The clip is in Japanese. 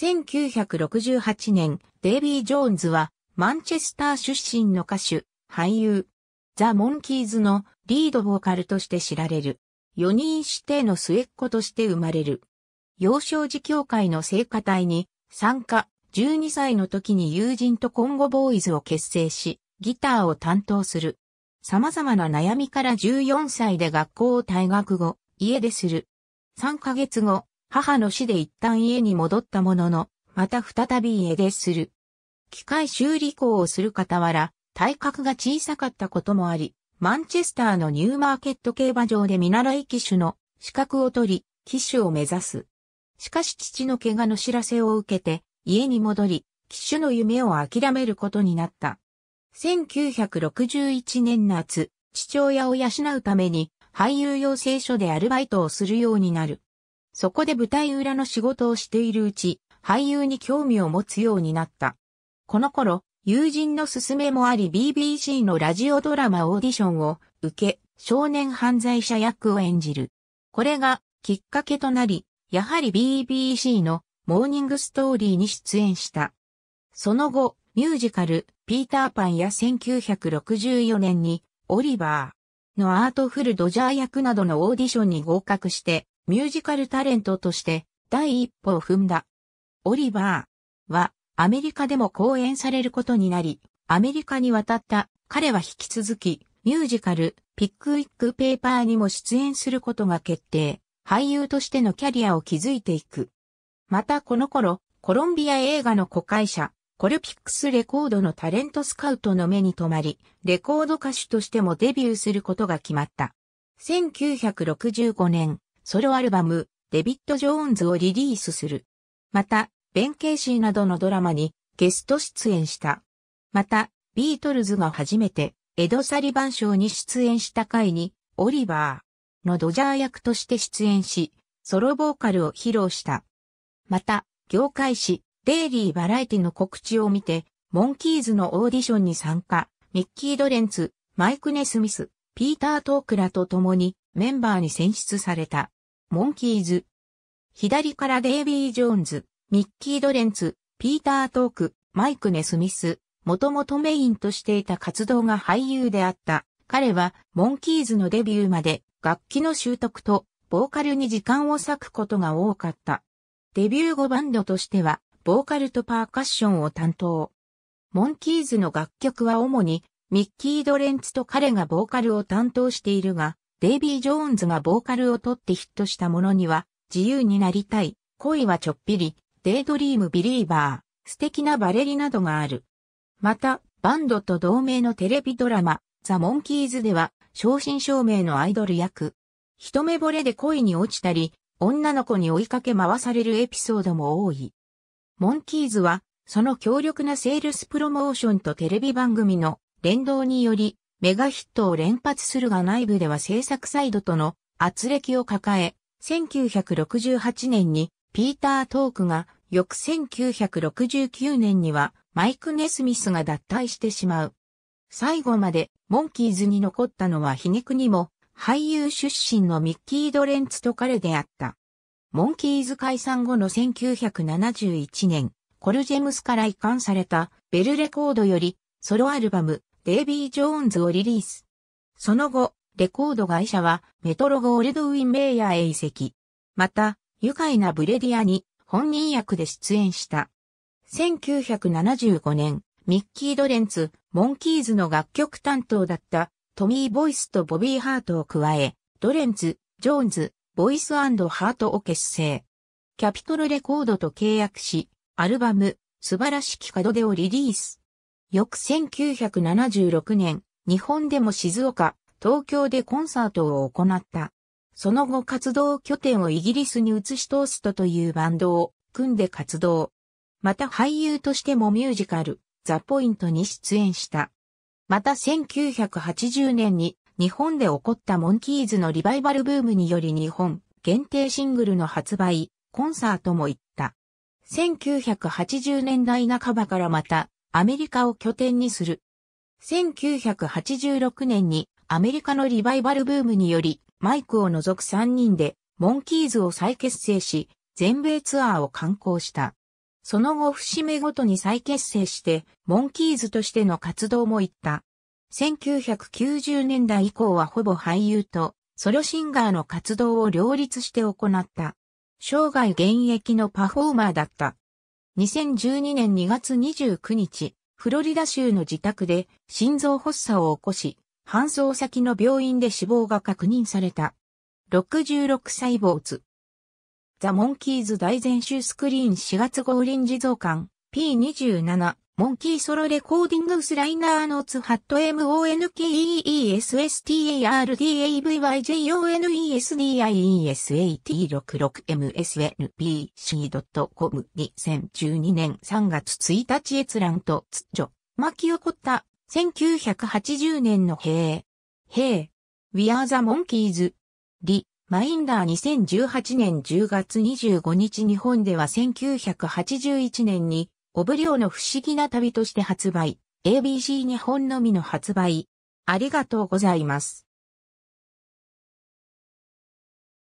1968年、デイビー・ジョーンズは、マンチェスター出身の歌手、俳優、ザ・モンキーズのリードボーカルとして知られる。4人指定の末っ子として生まれる。幼少児協会の聖歌隊に参加、12歳の時に友人とコンゴボーイズを結成し、ギターを担当する。様々な悩みから14歳で学校を退学後、家でする。3ヶ月後、母の死で一旦家に戻ったものの、また再び家出する。機械修理工をする傍ら、体格が小さかったこともあり、マンチェスターのニューマーケット競馬場で見習い騎手の資格を取り、騎手を目指す。しかし父の怪我の知らせを受けて、家に戻り、騎手の夢を諦めることになった。1961年夏、父親を養うために、俳優養成所でアルバイトをするようになる。そこで舞台裏の仕事をしているうち、俳優に興味を持つようになった。この頃、友人の勧めもあり BBC のラジオドラマオーディションを受け、少年犯罪者役を演じる。これがきっかけとなり、やはり BBC のモーニングストーリーに出演した。その後、ミュージカル、ピーターパンや1964年に、オリバーのアートフルドジャー役などのオーディションに合格して、ミュージカルタレントとして第一歩を踏んだ。オリバーはアメリカでも公演されることになり、アメリカに渡った彼は引き続きミュージカルピックウィックペーパーにも出演することが決定。俳優としてのキャリアを築いていく。またこの頃、コロンビア映画の子会社、コルピックスレコードのタレントスカウトの目に留まり、レコード歌手としてもデビューすることが決まった。1965年、ソロアルバム、デビッド・ジョーンズをリリースする。また、ベン・ケイシーなどのドラマにゲスト出演した。また、ビートルズが初めてエド・サリバン賞に出演した回に、オリバーのドジャー役として出演し、ソロボーカルを披露した。また、業界誌、デイリー・バラエティの告知を見て、モンキーズのオーディションに参加、ミッキー・ドレンツ、マイク・ネスミス、ピーター・トークラと共にメンバーに選出された。モンキーズ。左からデイビー・ジョーンズ、ミッキー・ドレンツ、ピーター・トーク、マイク・ネスミス、もともとメインとしていた活動が俳優であった。彼は、モンキーズのデビューまで、楽器の習得と、ボーカルに時間を割くことが多かった。デビュー後バンドとしては、ボーカルとパーカッションを担当。モンキーズの楽曲は主に、ミッキー・ドレンツと彼がボーカルを担当しているが、デイビー・ジョーンズがボーカルを取ってヒットしたものには、自由になりたい、恋はちょっぴり、デイドリーム・ビリーバー、素敵なバレリなどがある。また、バンドと同名のテレビドラマ、ザ・モンキーズでは、正真正銘のアイドル役。一目惚れで恋に落ちたり、女の子に追いかけ回されるエピソードも多い。モンキーズは、その強力なセールスプロモーションとテレビ番組の連動により、メガヒットを連発するが内部では制作サイドとの圧力を抱え、1968年にピーター・トークが、翌1969年にはマイク・ネスミスが脱退してしまう。最後までモンキーズに残ったのは皮肉にも俳優出身のミッキー・ドレンツと彼であった。モンキーズ解散後の1971年、コルジェムスから移管されたベルレコードよりソロアルバムデイビー・ジョーンズをリリース。その後、レコード会社はメトロゴールドウィンメイヤーへ移籍。また、愉快なブレディアに本人役で出演した。1975年、ミッキー・ドレンツ、モンキーズの楽曲担当だったトミー・ボイスとボビー・ハートを加え、ドレンツ、ジョーンズ、ボイスハートを結成。キャピトルレコードと契約し、アルバム、素晴らしき門出をリリース。翌1976年、日本でも静岡、東京でコンサートを行った。その後活動拠点をイギリスに移し通すとというバンドを組んで活動。また俳優としてもミュージカル、ザ・ポイントに出演した。また1980年に日本で起こったモンキーズのリバイバルブームにより日本限定シングルの発売、コンサートも行った。1980年代半ばからまたアメリカを拠点にする。1986年にアメリカのリバイバルブームにより、マイクを除く3人で、モンキーズを再結成し、全米ツアーを観光した。その後節目ごとに再結成して、モンキーズとしての活動も行った。1990年代以降はほぼ俳優とソロシンガーの活動を両立して行った。生涯現役のパフォーマーだった。2012年2月29日、フロリダ州の自宅で心臓発作を起こし、搬送先の病院で死亡が確認された。66細胞図。ザ・モンキーズ大全集スクリーン4月号臨時増刊 P27 モンキーソロレコーディングスライナーノーツハット m o n k e s s t a r d a v y j o n e s d i e s a t 6 6 m s n b c c o m 2 0 1 2年3月1日閲覧とつじょ、巻き起こった1980年の平。平。We are the monkeys. リ。マインダー2018年10月25日日本では1981年にオブリオの不思議な旅として発売。ABC 日本のみの発売。ありがとうございます。